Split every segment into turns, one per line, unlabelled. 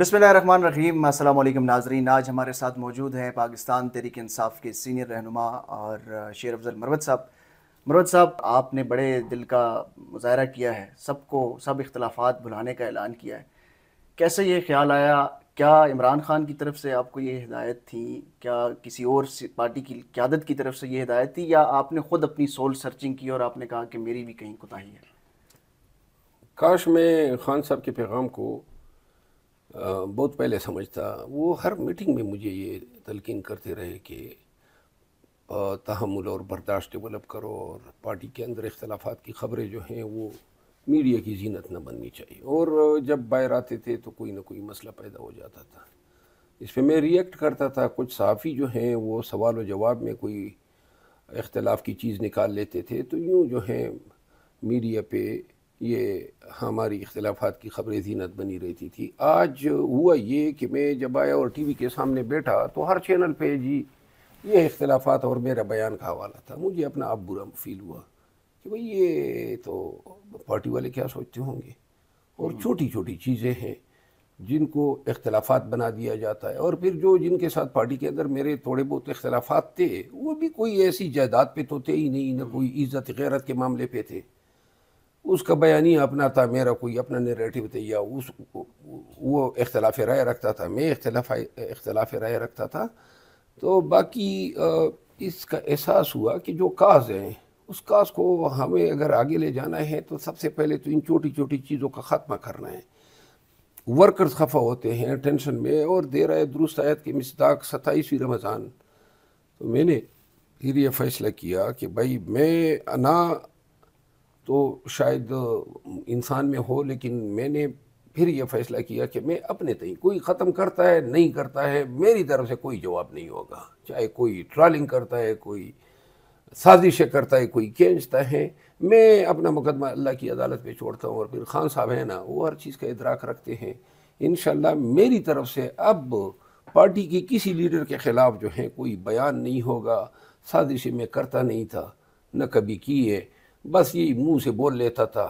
बिसमान रहीम अल्लाम नाजरीन आज हमारे साथ मौजूद हैं पाकिस्तान तहरीक इंसाफ के सीनियर रहनुमा और शेर अफजल मरवत साहब मरवत साहब आपने बड़े दिल का मुजाहरा किया है सबको सब, सब इख्तलाफात भुलाने का ऐलान किया है कैसे ये ख्याल आया क्या इमरान खान की तरफ से आपको ये हिदायत थी क्या किसी और पार्टी की क्यादत की तरफ से ये हिदायत थी या आपने ख़ुद अपनी सोल सर्चिंग की और आपने कहा कि मेरी भी कहीं कोताही है
काश मैं खान साहब के पैगाम को बहुत पहले समझता वो हर मीटिंग में मुझे ये तलकिन करते रहे कि तहमुल और बर्दाश्त डेवलप करो और पार्टी के अंदर इख्लाफात की खबरें जो हैं वो मीडिया की जीनत न बननी चाहिए और जब बाहर आते थे तो कोई ना कोई मसला पैदा हो जाता था इस पर मैं रिएक्ट करता था कुछ सहाफ़ी जो हैं वो सवाल व जवाब में कोई इख्तलाफ की चीज़ निकाल लेते थे तो यूँ जो है मीडिया पे ये हमारी इख्तलाफात की खबरें जीनत बनी रहती थी आज हुआ ये कि मैं जब आया और टी वी के सामने बैठा तो हर चैनल पे जी ये इख्तलाफात और मेरा बयान का हवाला था मुझे अपना आप बुरा फील हुआ कि भाई ये तो पार्टी वाले क्या सोचते होंगे और हम्म। छोटी छोटी चीज़ें हैं जिनको इख्तलाफात बना दिया जाता है और फिर जो जिनके साथ पार्टी के अंदर मेरे थोड़े बहुत इख्तलाफात थे वो भी कोई ऐसी जायदाद पे तो थे ही नहीं ना हम्म। कोई इज़्ज़त गैरत के मामले पे थे उसका बयानी अपना था मेरा कोई अपना थे तैया तो उस वो इख्तलाफ राय रखता था मैं इख्तलाफ इख्तलाफ राय रखता था तो बाकी इसका एहसास हुआ कि जो काज है उस काज को हमें अगर आगे ले जाना है तो सबसे पहले तो इन छोटी छोटी चीज़ों का ख़त्मा करना है वर्कर्स खफा होते हैं टेंशन में और दे रहा है दुरुस्त आयत के मिसदाक सताईसवीं रमज़ान तो मैंने फिर यह फ़ैसला किया कि भाई मैं ना तो शायद इंसान में हो लेकिन मैंने फिर यह फैसला किया कि मैं अपने तय कोई ख़त्म करता है नहीं करता है मेरी तरफ से कोई जवाब नहीं होगा चाहे कोई ट्रॉलिंग करता है कोई साजिशें करता है कोई खींचता है मैं अपना मुकदमा अल्लाह की अदालत पे छोड़ता हूँ और फिर खान साहब हैं ना वो हर चीज़ का इदराक रखते हैं इन मेरी तरफ से अब पार्टी की किसी लीडर के ख़िलाफ़ जो है कोई बयान नहीं होगा साजिशें मैं करता नहीं था न कभी की है बस ये मुंह से बोल लेता था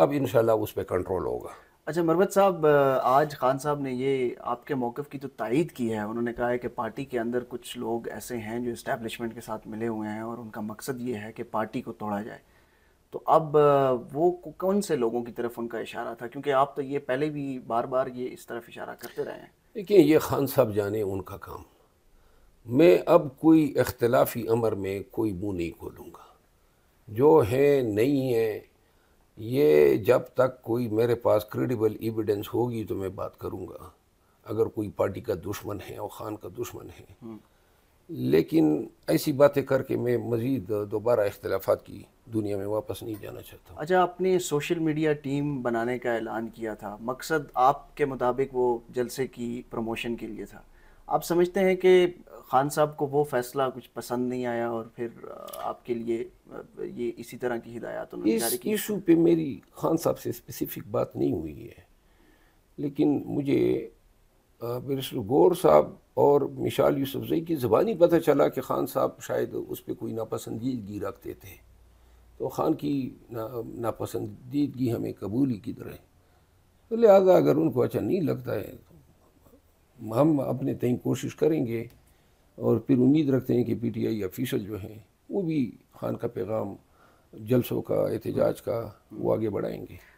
अब इन उस पर कंट्रोल होगा
अच्छा मरवत साहब आज खान साहब ने ये आपके मौक़ की तो तायद की है उन्होंने कहा है कि पार्टी के अंदर कुछ लोग ऐसे हैं जो इस्टेबलिशमेंट के साथ मिले हुए हैं और उनका मकसद ये है कि पार्टी को तोड़ा जाए तो अब वो कौन से लोगों की तरफ उनका इशारा था क्योंकि आप तो ये पहले भी बार बार ये इस तरफ इशारा करते रहे हैं
देखिए ये खान साहब जाने उनका काम मैं अब कोई अख्तिलाफी अमर में कोई मुँह नहीं खोलूँगा जो हैं नहीं हैं ये जब तक कोई मेरे पास क्रेडिबल एविडेंस होगी तो मैं बात करूँगा अगर कोई पार्टी का दुश्मन है और ख़ान का दुश्मन है हम्म। लेकिन ऐसी बातें करके मैं मज़ीद दोबारा इख्तलाफा की दुनिया में वापस नहीं जाना चाहता
अच्छा आपने सोशल मीडिया टीम बनाने का ऐलान किया था मकसद आपके मुताबिक वो जलसे की प्रमोशन के लिए था आप समझते हैं कि खान साहब को वो फैसला कुछ पसंद नहीं आया और फिर आपके लिए ये इसी तरह की हिदायत इस इशू
पे मेरी खान साहब से स्पेसिफिक बात नहीं हुई है लेकिन मुझे बिरसल गौर साहब और मिशाल यूसुफई की ज़बानी पता चला कि खान साहब शायद उस पर कोई नापसंदीदगी रखते थे तो खान की ना नापसंदीदगी हमें कबूली की तरह तो लिहाजा अगर उनको अच्छा नहीं लगता है तो हम अपने तय कोशिश करेंगे और फिर उम्मीद रखते हैं कि पी टी आई ऑफिशल जो हैं वो भी खान का पैगाम जलसों का एहतजाज का वो आगे बढ़ाएंगे